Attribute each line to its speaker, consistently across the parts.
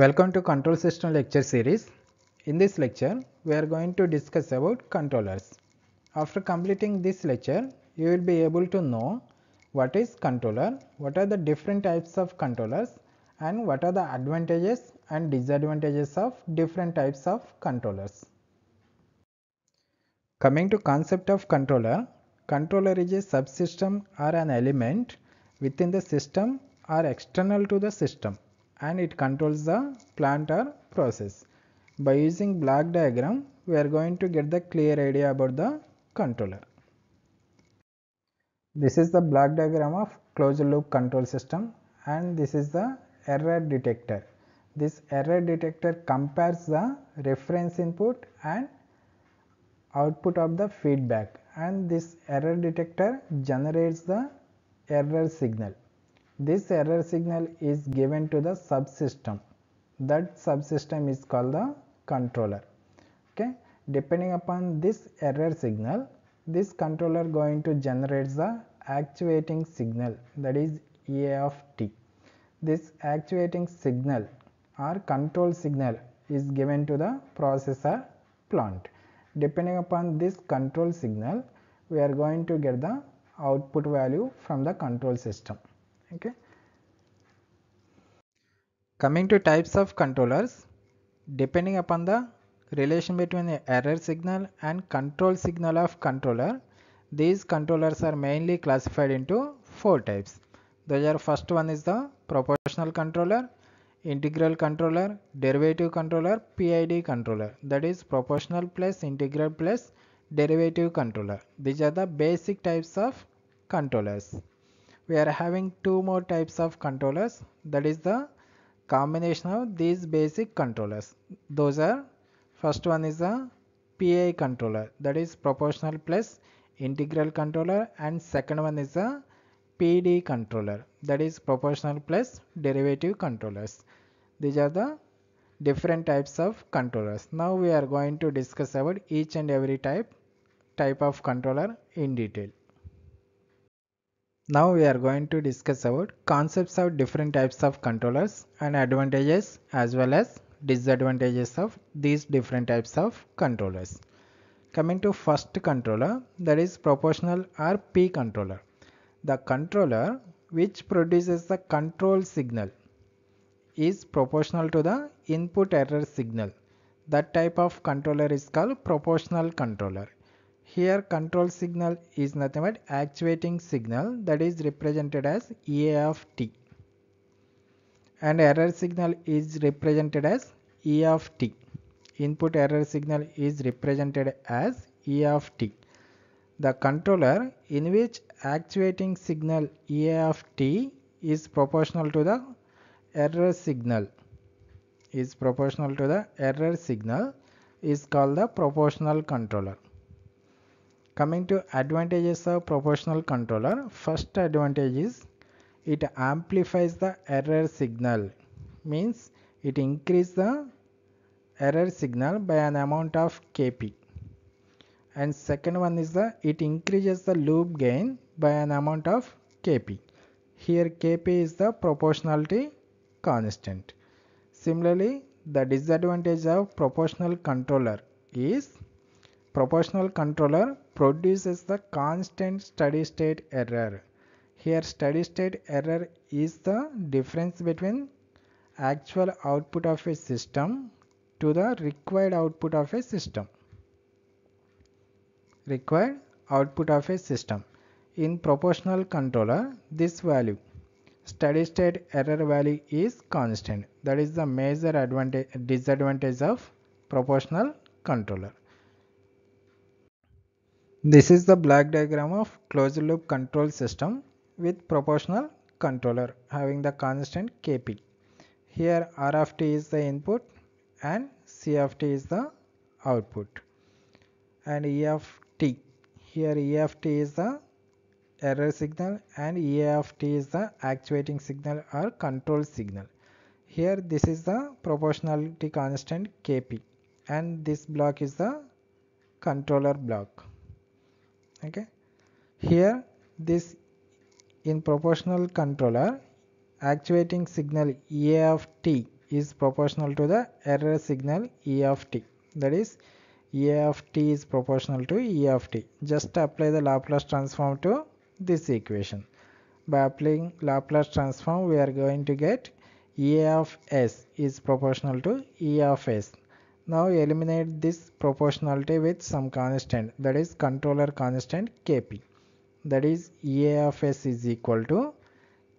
Speaker 1: Welcome to control system lecture series. In this lecture, we are going to discuss about controllers. After completing this lecture, you will be able to know what is controller, what are the different types of controllers and what are the advantages and disadvantages of different types of controllers. Coming to concept of controller, controller is a subsystem or an element within the system or external to the system and it controls the plant or process. By using block diagram, we are going to get the clear idea about the controller. This is the block diagram of closed loop control system and this is the error detector. This error detector compares the reference input and output of the feedback and this error detector generates the error signal. This error signal is given to the subsystem. That subsystem is called the controller. Okay. Depending upon this error signal, this controller going to generate the actuating signal that is A of t. This actuating signal or control signal is given to the processor plant. Depending upon this control signal, we are going to get the output value from the control system okay coming to types of controllers depending upon the relation between the error signal and control signal of controller these controllers are mainly classified into four types those are first one is the proportional controller integral controller derivative controller PID controller that is proportional plus integral plus derivative controller these are the basic types of controllers we are having two more types of controllers that is the combination of these basic controllers those are first one is a PI controller that is proportional plus integral controller and second one is a PD controller that is proportional plus derivative controllers these are the different types of controllers now we are going to discuss about each and every type type of controller in detail now we are going to discuss about concepts of different types of controllers and advantages as well as disadvantages of these different types of controllers. Coming to first controller that is proportional or P controller. The controller which produces the control signal is proportional to the input error signal. That type of controller is called proportional controller. Here control signal is nothing but actuating signal that is represented as e of t and error signal is represented as E of t. Input error signal is represented as E of t. The controller in which actuating signal E of t is proportional to the error signal is proportional to the error signal is called the proportional controller. Coming to advantages of proportional controller, first advantage is it amplifies the error signal means it increases the error signal by an amount of kp and second one is the it increases the loop gain by an amount of kp here kp is the proportionality constant similarly the disadvantage of proportional controller is proportional controller produces the constant steady state error. Here steady state error is the difference between actual output of a system to the required output of a system. Required output of a system. In proportional controller this value steady state error value is constant. That is the major disadvantage of proportional controller. This is the black diagram of closed loop control system with proportional controller having the constant Kp. Here R of t is the input and C of t is the output and E of t here E of t is the error signal and E of t is the actuating signal or control signal. Here this is the proportionality constant Kp and this block is the controller block okay here this in proportional controller actuating signal e of t is proportional to the error signal e of t that is e of t is proportional to e of t just apply the Laplace transform to this equation by applying Laplace transform we are going to get e of s is proportional to e of s now eliminate this proportionality with some constant that is controller constant Kp that is EA of s is equal to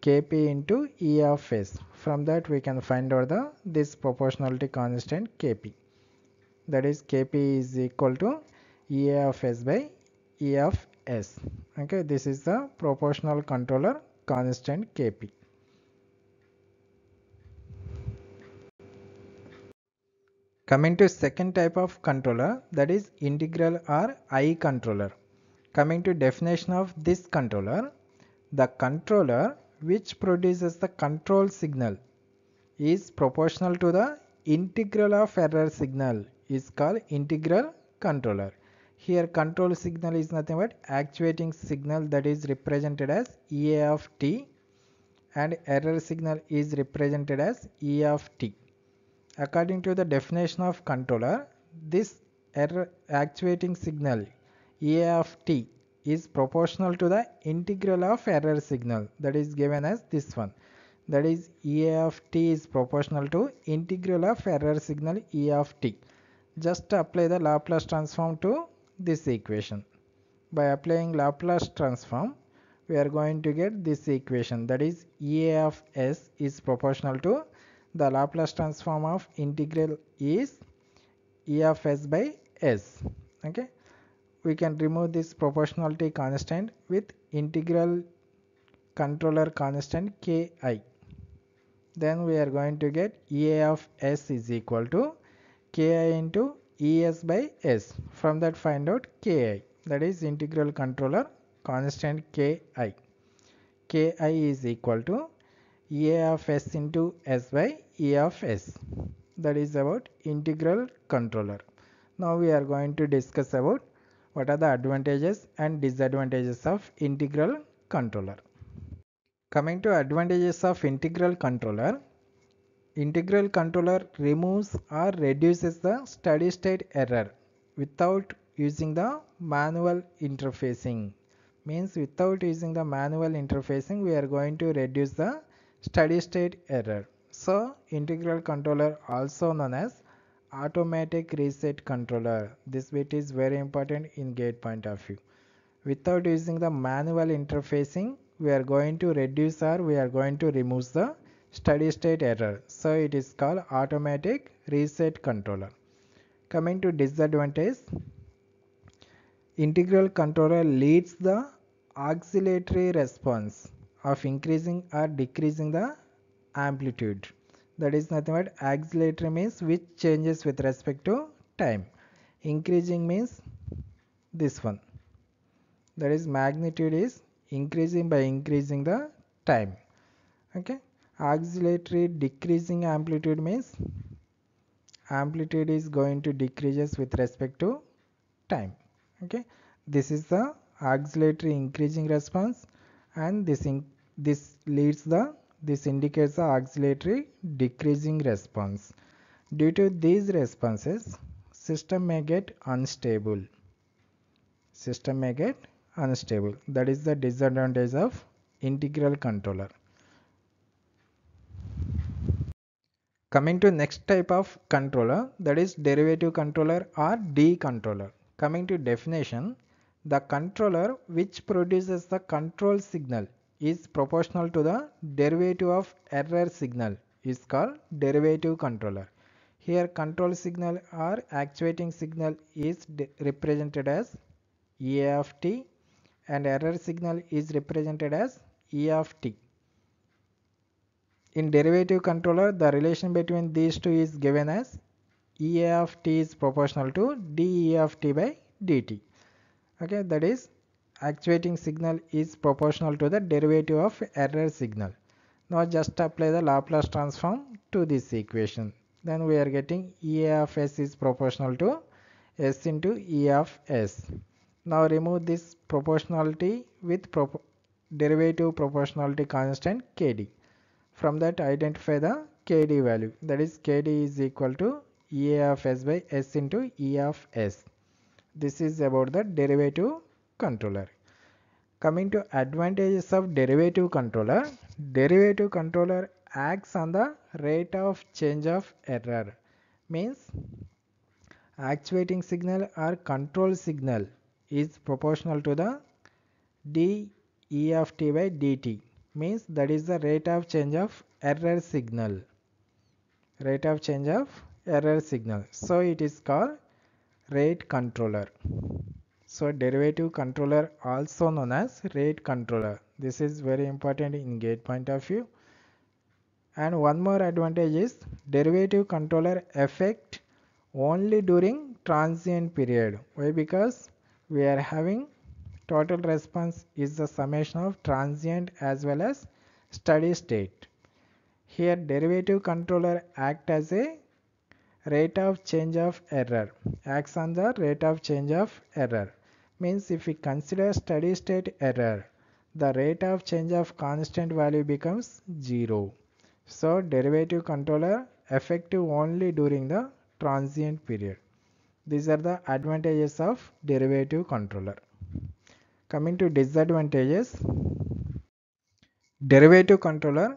Speaker 1: Kp into E of s. From that we can find out the this proportionality constant Kp that is Kp is equal to E of s by E of s. Okay, this is the proportional controller constant Kp. Coming to second type of controller that is integral or I controller. Coming to definition of this controller, the controller which produces the control signal is proportional to the integral of error signal is called integral controller. Here control signal is nothing but actuating signal that is represented as EA of t and error signal is represented as E of t. According to the definition of controller, this error actuating signal e of t is proportional to the integral of error signal that is given as this one. That is E of t is proportional to integral of error signal E of t. Just apply the Laplace transform to this equation. By applying Laplace transform, we are going to get this equation that is E of s is proportional to the Laplace transform of integral is E of s by s. Okay. We can remove this proportionality constant with integral controller constant ki. Then we are going to get Ea of s is equal to ki into Es by s. From that find out ki that is integral controller constant ki. ki is equal to a of s into s by a of s that is about integral controller now we are going to discuss about what are the advantages and disadvantages of integral controller coming to advantages of integral controller integral controller removes or reduces the steady state error without using the manual interfacing means without using the manual interfacing we are going to reduce the steady state error. So integral controller also known as automatic reset controller. This bit is very important in gate point of view. Without using the manual interfacing, we are going to reduce or we are going to remove the steady state error. So it is called automatic reset controller. Coming to disadvantage, integral controller leads the auxiliary response of increasing or decreasing the amplitude that is nothing but accelerator means which changes with respect to time increasing means this one that is magnitude is increasing by increasing the time okay auxiliary decreasing amplitude means amplitude is going to decreases with respect to time okay this is the auxiliary increasing response and this in this leads the this indicates the auxiliary decreasing response. Due to these responses, system may get unstable. System may get unstable. That is the disadvantage of integral controller. Coming to next type of controller that is derivative controller or D controller. Coming to definition, the controller which produces the control signal is proportional to the derivative of error signal is called derivative controller. Here control signal or actuating signal is represented as E of t and error signal is represented as E of t. In derivative controller the relation between these two is given as E of t is proportional to dE of t by dt. Okay that is actuating signal is proportional to the derivative of error signal. Now just apply the Laplace transform to this equation. Then we are getting E of S is proportional to S into E of S. Now remove this proportionality with derivative proportionality constant Kd. From that identify the Kd value that is Kd is equal to E of S by S into E of S. This is about the derivative controller. Coming to advantages of derivative controller, derivative controller acts on the rate of change of error means actuating signal or control signal is proportional to the d e of t by dt means that is the rate of change of error signal rate of change of error signal so it is called rate controller so derivative controller also known as rate controller. This is very important in gate point of view. And one more advantage is derivative controller affect only during transient period. Why? Because we are having total response is the summation of transient as well as steady state. Here derivative controller act as a rate of change of error, acts on the rate of change of error means if we consider steady state error the rate of change of constant value becomes 0 so derivative controller effective only during the transient period these are the advantages of derivative controller coming to disadvantages derivative controller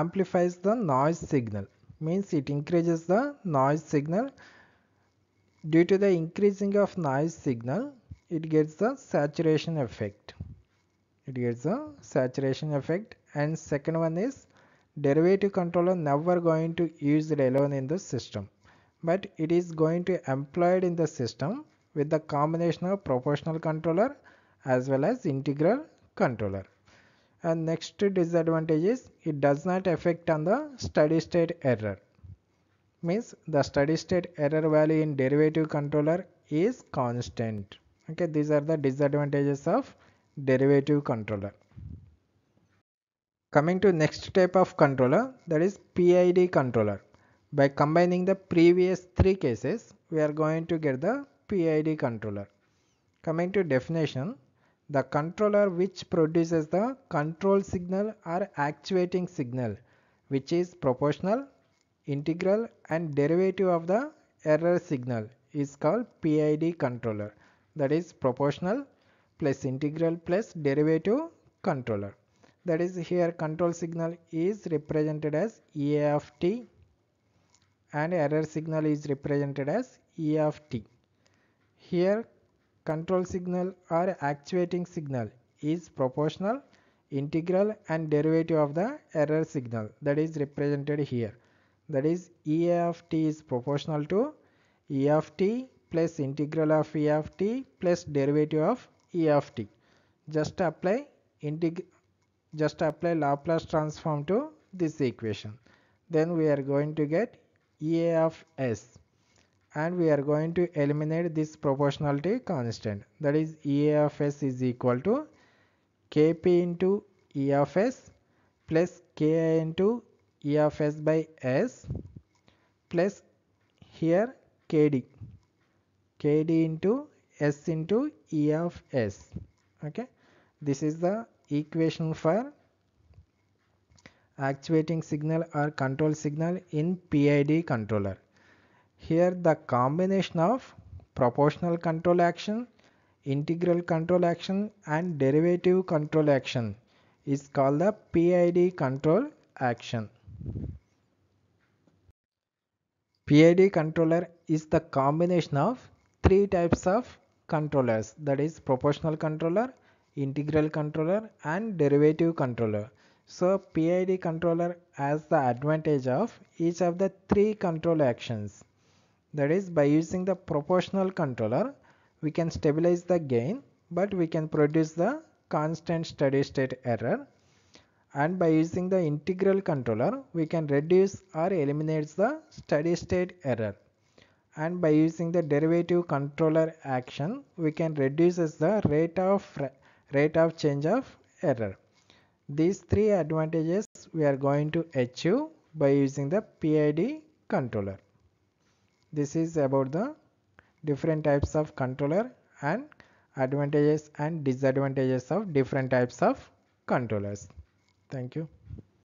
Speaker 1: amplifies the noise signal means it increases the noise signal due to the increasing of noise signal it gets the saturation effect it gets the saturation effect and second one is derivative controller never going to use it alone in the system but it is going to employed in the system with the combination of proportional controller as well as integral controller and next disadvantage is it does not affect on the steady state error means the steady state error value in derivative controller is constant okay these are the disadvantages of derivative controller coming to next type of controller that is PID controller by combining the previous three cases we are going to get the PID controller coming to definition the controller which produces the control signal or actuating signal which is proportional integral and derivative of the error signal is called PID controller that is proportional plus integral plus derivative controller that is here control signal is represented as E of t and error signal is represented as E of t. Here control signal or actuating signal is proportional integral and derivative of the error signal that is represented here that is E of t is proportional to E of t plus integral of e of t plus derivative of e of t. Just apply integral just apply Laplace transform to this equation. Then we are going to get E of S and we are going to eliminate this proportionality constant that is E of S is equal to Kp into E of S plus Ki into E of S by S plus here Kd kd into s into e of s okay this is the equation for actuating signal or control signal in PID controller here the combination of proportional control action integral control action and derivative control action is called the PID control action PID controller is the combination of three types of controllers that is proportional controller, integral controller and derivative controller. So PID controller has the advantage of each of the three control actions. That is by using the proportional controller we can stabilize the gain but we can produce the constant steady state error and by using the integral controller we can reduce or eliminate the steady state error and by using the derivative controller action we can reduce the rate of rate of change of error. These three advantages we are going to achieve by using the PID controller. This is about the different types of controller and advantages and disadvantages of different types of controllers. Thank you.